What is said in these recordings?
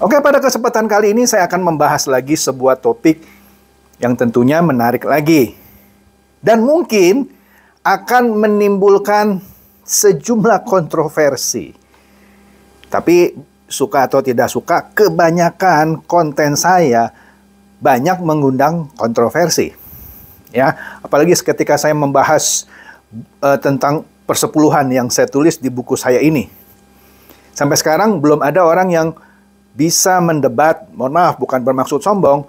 Oke, pada kesempatan kali ini saya akan membahas lagi sebuah topik yang tentunya menarik lagi. Dan mungkin akan menimbulkan sejumlah kontroversi. Tapi suka atau tidak suka, kebanyakan konten saya banyak mengundang kontroversi. Ya, apalagi ketika saya membahas uh, tentang persepuluhan yang saya tulis di buku saya ini. Sampai sekarang belum ada orang yang bisa mendebat, mohon maaf bukan bermaksud sombong,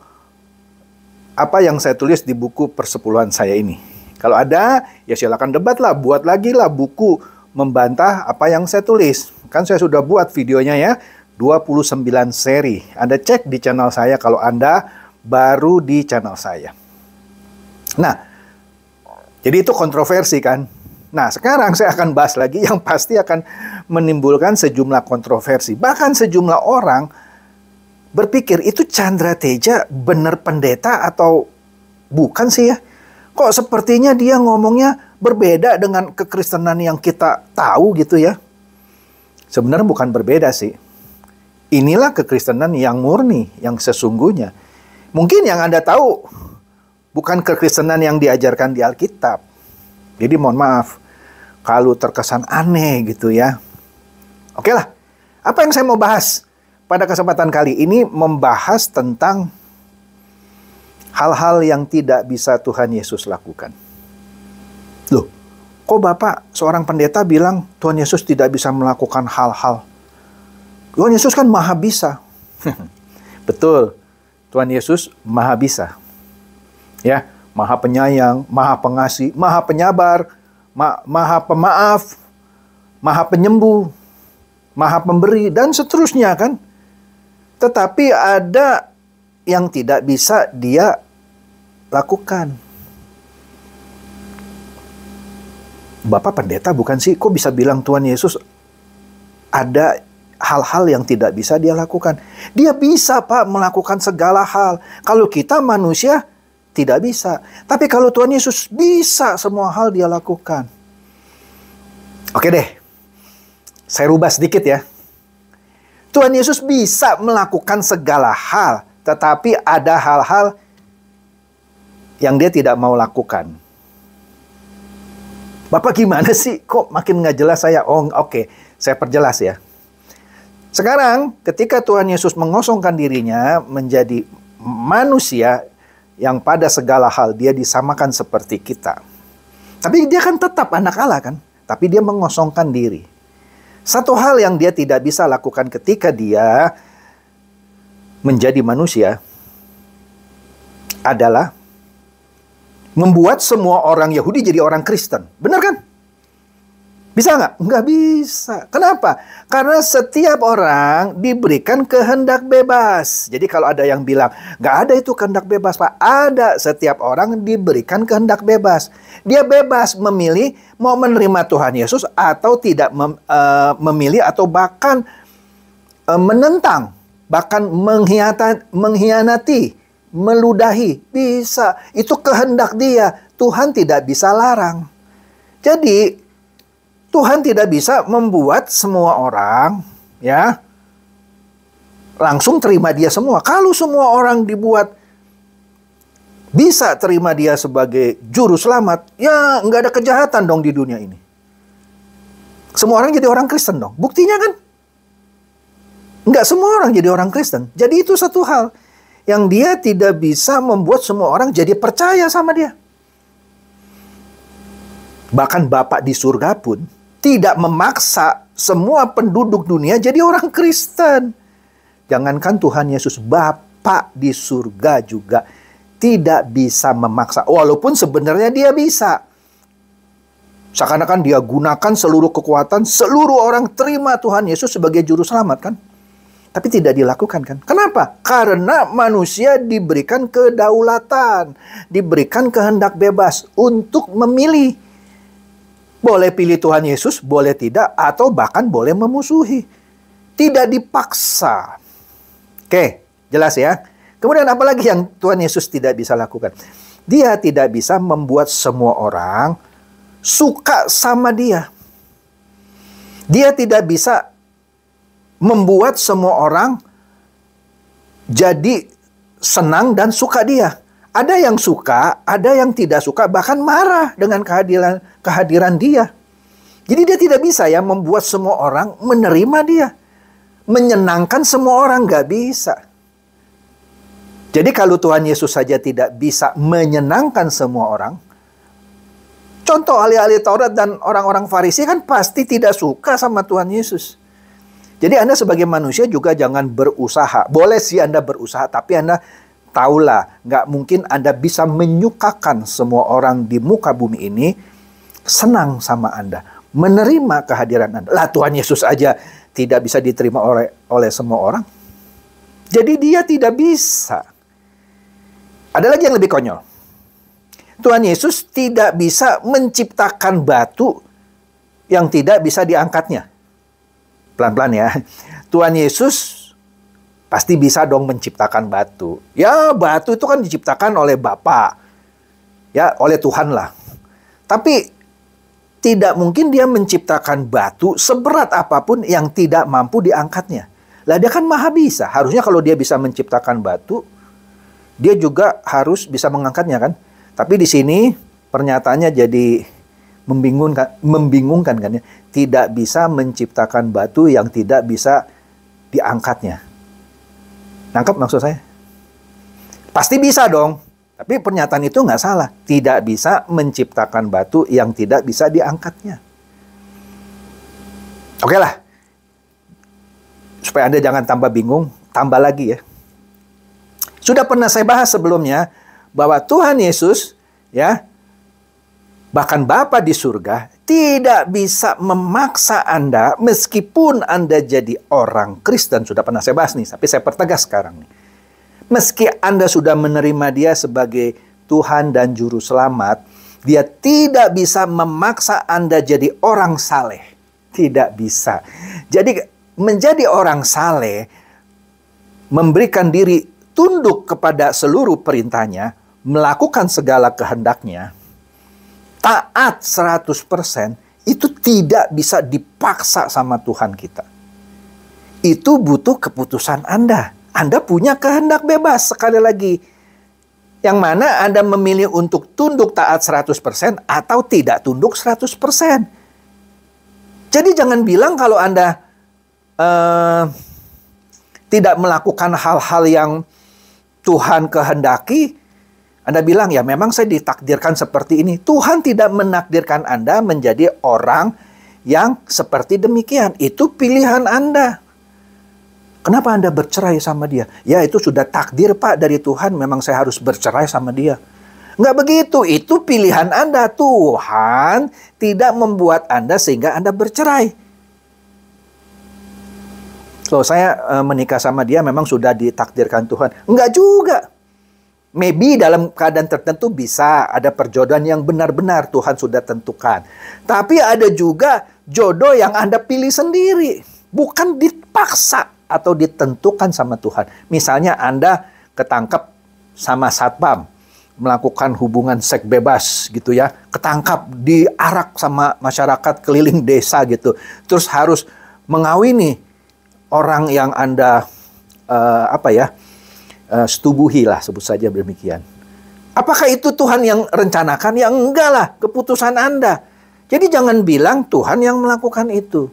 apa yang saya tulis di buku persepuluhan saya ini. Kalau ada, ya silakan debatlah, buat lagi lah buku membantah apa yang saya tulis. Kan saya sudah buat videonya ya, 29 seri. Anda cek di channel saya kalau Anda baru di channel saya. Nah, jadi itu kontroversi kan. Nah, sekarang saya akan bahas lagi yang pasti akan menimbulkan sejumlah kontroversi. Bahkan sejumlah orang berpikir itu Chandra Teja benar pendeta atau bukan sih ya? Kok sepertinya dia ngomongnya berbeda dengan kekristenan yang kita tahu gitu ya? Sebenarnya bukan berbeda sih. Inilah kekristenan yang murni, yang sesungguhnya. Mungkin yang Anda tahu bukan kekristenan yang diajarkan di Alkitab jadi mohon maaf kalau terkesan aneh gitu ya. Oke lah, apa yang saya mau bahas pada kesempatan kali ini membahas tentang hal-hal yang tidak bisa Tuhan Yesus lakukan. Loh, kok Bapak seorang pendeta bilang Tuhan Yesus tidak bisa melakukan hal-hal? Tuhan Yesus kan maha bisa. Betul, Tuhan Yesus maha bisa. Ya, Maha Penyayang, Maha Pengasih, Maha Penyabar, ma Maha Pemaaf, Maha Penyembuh, Maha Pemberi dan seterusnya kan. Tetapi ada yang tidak bisa dia lakukan. Bapak pendeta bukan sih? Kok bisa bilang Tuhan Yesus ada hal-hal yang tidak bisa dia lakukan? Dia bisa Pak melakukan segala hal. Kalau kita manusia tidak bisa. Tapi kalau Tuhan Yesus bisa semua hal dia lakukan. Oke deh. Saya rubah sedikit ya. Tuhan Yesus bisa melakukan segala hal, tetapi ada hal-hal yang dia tidak mau lakukan. Bapak gimana sih? Kok makin nggak jelas saya? Oh, oke. Okay. Saya perjelas ya. Sekarang ketika Tuhan Yesus mengosongkan dirinya menjadi manusia, yang pada segala hal dia disamakan seperti kita. Tapi dia kan tetap anak Allah kan, tapi dia mengosongkan diri. Satu hal yang dia tidak bisa lakukan ketika dia menjadi manusia adalah membuat semua orang Yahudi jadi orang Kristen. Benar kan? Bisa nggak? Nggak bisa. Kenapa? Karena setiap orang diberikan kehendak bebas. Jadi kalau ada yang bilang, nggak ada itu kehendak bebas, Pak. Ada setiap orang diberikan kehendak bebas. Dia bebas memilih mau menerima Tuhan Yesus atau tidak mem, uh, memilih atau bahkan uh, menentang. Bahkan menghiatan, menghianati, meludahi. Bisa. Itu kehendak dia. Tuhan tidak bisa larang. Jadi Tuhan tidak bisa membuat semua orang ya langsung terima dia semua. Kalau semua orang dibuat bisa terima dia sebagai juru selamat, ya nggak ada kejahatan dong di dunia ini. Semua orang jadi orang Kristen dong. Buktinya kan nggak semua orang jadi orang Kristen. Jadi itu satu hal yang dia tidak bisa membuat semua orang jadi percaya sama dia. Bahkan Bapak di surga pun tidak memaksa semua penduduk dunia jadi orang Kristen. Jangankan Tuhan Yesus Bapa di surga juga tidak bisa memaksa. Walaupun sebenarnya dia bisa. Seakan-akan dia gunakan seluruh kekuatan, seluruh orang terima Tuhan Yesus sebagai juru selamat kan? Tapi tidak dilakukan kan? Kenapa? Karena manusia diberikan kedaulatan, diberikan kehendak bebas untuk memilih boleh pilih Tuhan Yesus, boleh tidak, atau bahkan boleh memusuhi. Tidak dipaksa. Oke, jelas ya. Kemudian apa lagi yang Tuhan Yesus tidak bisa lakukan? Dia tidak bisa membuat semua orang suka sama dia. Dia tidak bisa membuat semua orang jadi senang dan suka dia. Ada yang suka, ada yang tidak suka, bahkan marah dengan kehadiran kehadiran dia. Jadi dia tidak bisa ya membuat semua orang menerima dia. Menyenangkan semua orang, gak bisa. Jadi kalau Tuhan Yesus saja tidak bisa menyenangkan semua orang, contoh ahli-ahli Taurat dan orang-orang Farisi kan pasti tidak suka sama Tuhan Yesus. Jadi Anda sebagai manusia juga jangan berusaha. Boleh sih Anda berusaha, tapi Anda Taulah, nggak mungkin Anda bisa menyukakan semua orang di muka bumi ini senang sama Anda. Menerima kehadiran Anda. Lah Tuhan Yesus aja tidak bisa diterima oleh, oleh semua orang. Jadi dia tidak bisa. Ada lagi yang lebih konyol. Tuhan Yesus tidak bisa menciptakan batu yang tidak bisa diangkatnya. Pelan-pelan ya. Tuhan Yesus pasti bisa dong menciptakan batu. Ya, batu itu kan diciptakan oleh Bapak. Ya, oleh Tuhan lah. Tapi tidak mungkin dia menciptakan batu seberat apapun yang tidak mampu diangkatnya. Lah dia kan maha bisa. Harusnya kalau dia bisa menciptakan batu, dia juga harus bisa mengangkatnya kan. Tapi di sini pernyataannya jadi membingungkan, membingungkan kan ya. Tidak bisa menciptakan batu yang tidak bisa diangkatnya. Nangkep maksud saya? Pasti bisa dong. Tapi pernyataan itu nggak salah. Tidak bisa menciptakan batu yang tidak bisa diangkatnya. Oke lah. Supaya Anda jangan tambah bingung, tambah lagi ya. Sudah pernah saya bahas sebelumnya bahwa Tuhan Yesus ya bahkan Bapa di surga tidak bisa memaksa Anda meskipun Anda jadi orang Kristen. Sudah pernah saya bahas nih, tapi saya pertegas sekarang nih. Meski Anda sudah menerima dia sebagai Tuhan dan Juru Selamat, dia tidak bisa memaksa Anda jadi orang saleh. Tidak bisa. Jadi menjadi orang saleh, memberikan diri tunduk kepada seluruh perintahnya, melakukan segala kehendaknya, taat 100% itu tidak bisa dipaksa sama Tuhan kita. Itu butuh keputusan Anda. Anda punya kehendak bebas sekali lagi. Yang mana Anda memilih untuk tunduk taat 100% atau tidak tunduk 100%. Jadi jangan bilang kalau Anda uh, tidak melakukan hal-hal yang Tuhan kehendaki, anda bilang ya memang saya ditakdirkan seperti ini. Tuhan tidak menakdirkan Anda menjadi orang yang seperti demikian. Itu pilihan Anda. Kenapa Anda bercerai sama dia? Ya itu sudah takdir Pak dari Tuhan memang saya harus bercerai sama dia. Enggak begitu, itu pilihan Anda. Tuhan tidak membuat Anda sehingga Anda bercerai. So, saya eh, menikah sama dia memang sudah ditakdirkan Tuhan. Enggak juga. Maybe dalam keadaan tertentu bisa ada perjodohan yang benar-benar Tuhan sudah tentukan. Tapi ada juga jodoh yang Anda pilih sendiri. Bukan dipaksa atau ditentukan sama Tuhan. Misalnya Anda ketangkap sama satpam melakukan hubungan seks bebas gitu ya. Ketangkap diarak sama masyarakat keliling desa gitu. Terus harus mengawini orang yang Anda uh, apa ya? Eh, setubuhilah sebut saja demikian. Apakah itu Tuhan yang rencanakan? Ya enggak lah, keputusan Anda. Jadi jangan bilang Tuhan yang melakukan itu.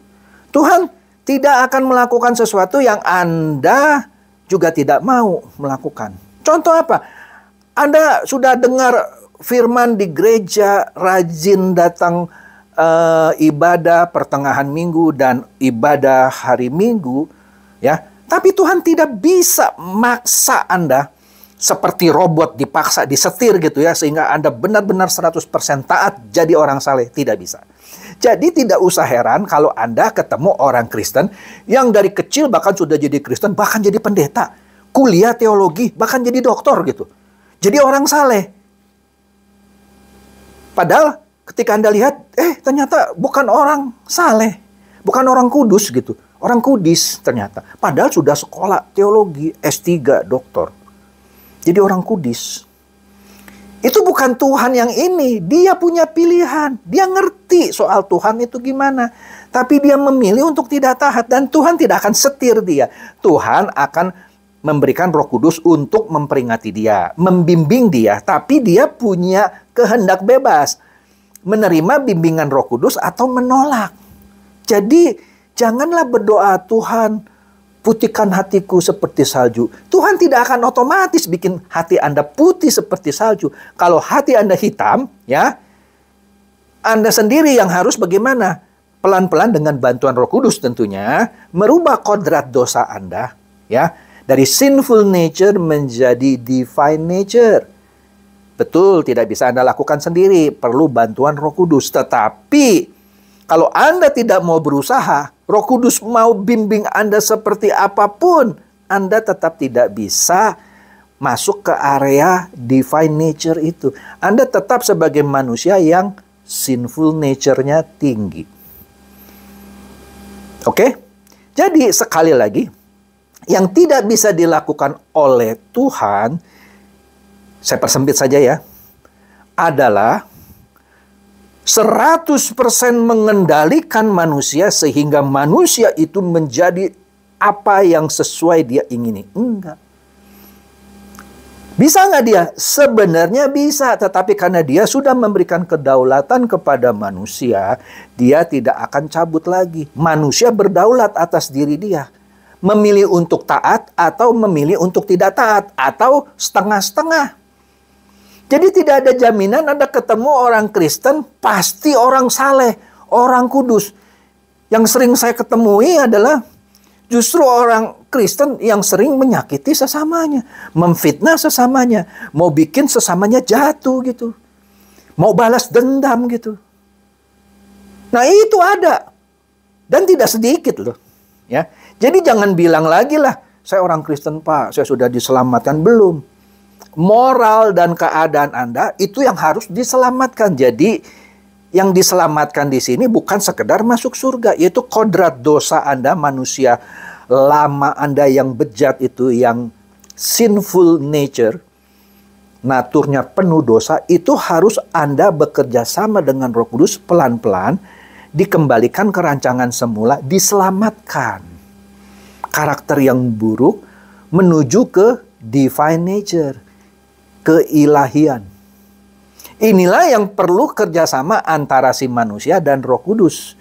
Tuhan tidak akan melakukan sesuatu yang Anda juga tidak mau melakukan. Contoh apa? Anda sudah dengar firman di gereja rajin datang e, ibadah pertengahan minggu dan ibadah hari minggu ya tapi Tuhan tidak bisa maksa Anda seperti robot dipaksa disetir gitu ya sehingga Anda benar-benar 100% taat jadi orang saleh tidak bisa. Jadi tidak usah heran kalau Anda ketemu orang Kristen yang dari kecil bahkan sudah jadi Kristen bahkan jadi pendeta, kuliah teologi, bahkan jadi doktor gitu. Jadi orang saleh. Padahal ketika Anda lihat eh ternyata bukan orang saleh, bukan orang kudus gitu. Orang Kudis ternyata. Padahal sudah sekolah teologi S3 doktor. Jadi orang Kudis. Itu bukan Tuhan yang ini. Dia punya pilihan. Dia ngerti soal Tuhan itu gimana. Tapi dia memilih untuk tidak taat. Dan Tuhan tidak akan setir dia. Tuhan akan memberikan Roh Kudus untuk memperingati dia, membimbing dia, tapi dia punya kehendak bebas menerima bimbingan Roh Kudus atau menolak. Jadi Janganlah berdoa, Tuhan putihkan hatiku seperti salju. Tuhan tidak akan otomatis bikin hati Anda putih seperti salju. Kalau hati Anda hitam, ya, Anda sendiri yang harus bagaimana? Pelan-pelan dengan bantuan Roh Kudus tentunya, merubah kodrat dosa Anda, ya, dari sinful nature menjadi divine nature. Betul, tidak bisa Anda lakukan sendiri, perlu bantuan Roh Kudus. Tetapi kalau Anda tidak mau berusaha, Roh Kudus mau bimbing Anda seperti apapun, Anda tetap tidak bisa masuk ke area divine nature itu. Anda tetap sebagai manusia yang sinful nature-nya tinggi. Oke? Jadi sekali lagi, yang tidak bisa dilakukan oleh Tuhan, saya persempit saja ya, adalah 100% mengendalikan manusia sehingga manusia itu menjadi apa yang sesuai dia ingini. Enggak. Bisa nggak dia? Sebenarnya bisa, tetapi karena dia sudah memberikan kedaulatan kepada manusia, dia tidak akan cabut lagi. Manusia berdaulat atas diri dia. Memilih untuk taat atau memilih untuk tidak taat atau setengah-setengah. Jadi tidak ada jaminan Anda ketemu orang Kristen pasti orang saleh, orang kudus. Yang sering saya ketemui adalah justru orang Kristen yang sering menyakiti sesamanya, memfitnah sesamanya, mau bikin sesamanya jatuh gitu. Mau balas dendam gitu. Nah, itu ada. Dan tidak sedikit loh. Ya. Jadi jangan bilang lagi lah, saya orang Kristen Pak, saya sudah diselamatkan belum moral dan keadaan Anda itu yang harus diselamatkan. Jadi yang diselamatkan di sini bukan sekedar masuk surga, yaitu kodrat dosa Anda, manusia lama Anda yang bejat itu, yang sinful nature, naturnya penuh dosa, itu harus Anda bekerja sama dengan roh kudus pelan-pelan, dikembalikan ke rancangan semula, diselamatkan. Karakter yang buruk menuju ke divine nature keilahian. Inilah yang perlu kerjasama antara si manusia dan roh kudus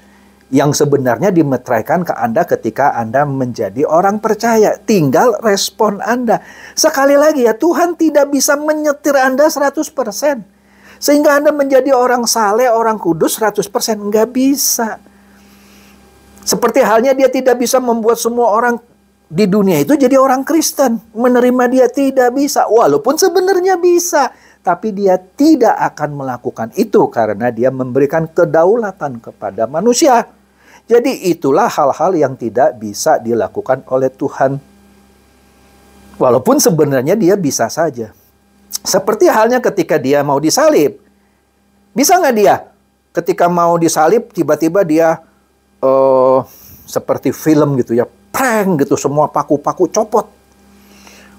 yang sebenarnya dimetraikan ke Anda ketika Anda menjadi orang percaya. Tinggal respon Anda. Sekali lagi ya, Tuhan tidak bisa menyetir Anda 100%. Sehingga Anda menjadi orang saleh, orang kudus 100%. Nggak bisa. Seperti halnya dia tidak bisa membuat semua orang di dunia itu jadi orang Kristen. Menerima dia tidak bisa, walaupun sebenarnya bisa, tapi dia tidak akan melakukan itu karena dia memberikan kedaulatan kepada manusia. Jadi, itulah hal-hal yang tidak bisa dilakukan oleh Tuhan, walaupun sebenarnya dia bisa saja. Seperti halnya ketika dia mau disalib, bisa nggak dia? Ketika mau disalib, tiba-tiba dia uh, seperti film gitu ya, preng gitu semua paku-paku copot.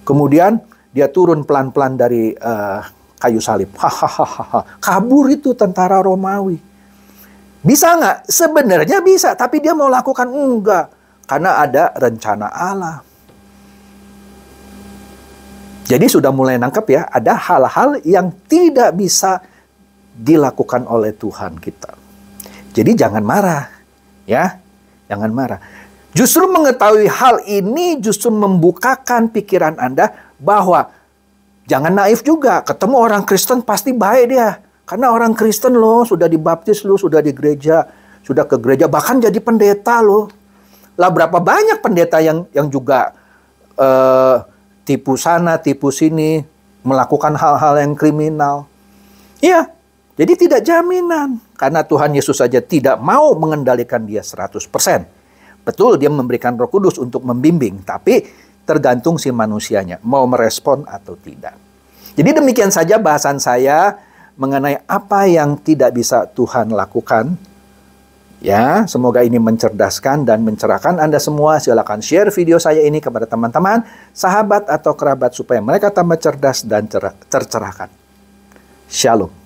Kemudian dia turun pelan-pelan dari uh, kayu salib. Hahaha, kabur itu tentara Romawi. Bisa nggak? Sebenarnya bisa, tapi dia mau lakukan enggak karena ada rencana Allah. Jadi sudah mulai nangkep ya, ada hal-hal yang tidak bisa dilakukan oleh Tuhan kita. Jadi jangan marah, ya. Jangan marah. Justru mengetahui hal ini justru membukakan pikiran Anda bahwa jangan naif juga. Ketemu orang Kristen pasti baik dia. Karena orang Kristen loh, sudah dibaptis loh, sudah di gereja, sudah ke gereja, bahkan jadi pendeta loh. Lah berapa banyak pendeta yang yang juga eh, tipu sana, tipu sini, melakukan hal-hal yang kriminal. Iya, jadi tidak jaminan. Karena Tuhan Yesus saja tidak mau mengendalikan dia 100%. Betul dia memberikan roh kudus untuk membimbing, tapi tergantung si manusianya, mau merespon atau tidak. Jadi demikian saja bahasan saya mengenai apa yang tidak bisa Tuhan lakukan. Ya, semoga ini mencerdaskan dan mencerahkan Anda semua. Silakan share video saya ini kepada teman-teman, sahabat atau kerabat supaya mereka tambah cerdas dan tercerahkan. Shalom.